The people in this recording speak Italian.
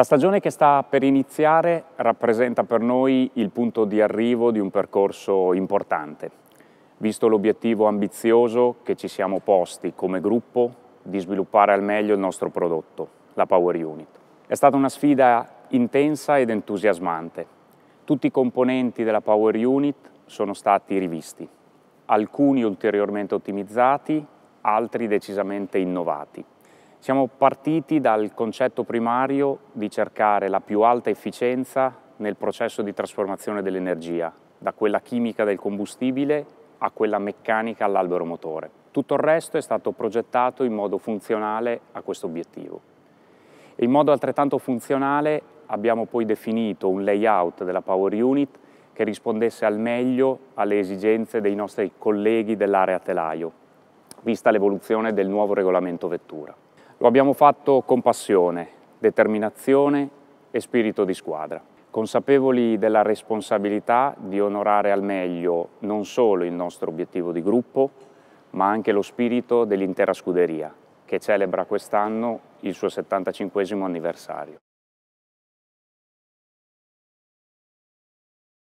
La stagione che sta per iniziare rappresenta per noi il punto di arrivo di un percorso importante, visto l'obiettivo ambizioso che ci siamo posti come gruppo di sviluppare al meglio il nostro prodotto, la Power Unit. È stata una sfida intensa ed entusiasmante. Tutti i componenti della Power Unit sono stati rivisti, alcuni ulteriormente ottimizzati, altri decisamente innovati. Siamo partiti dal concetto primario di cercare la più alta efficienza nel processo di trasformazione dell'energia, da quella chimica del combustibile a quella meccanica all'albero motore. Tutto il resto è stato progettato in modo funzionale a questo obiettivo. E in modo altrettanto funzionale abbiamo poi definito un layout della Power Unit che rispondesse al meglio alle esigenze dei nostri colleghi dell'area telaio, vista l'evoluzione del nuovo regolamento vettura. Lo abbiamo fatto con passione, determinazione e spirito di squadra, consapevoli della responsabilità di onorare al meglio non solo il nostro obiettivo di gruppo, ma anche lo spirito dell'intera scuderia, che celebra quest'anno il suo 75 anniversario.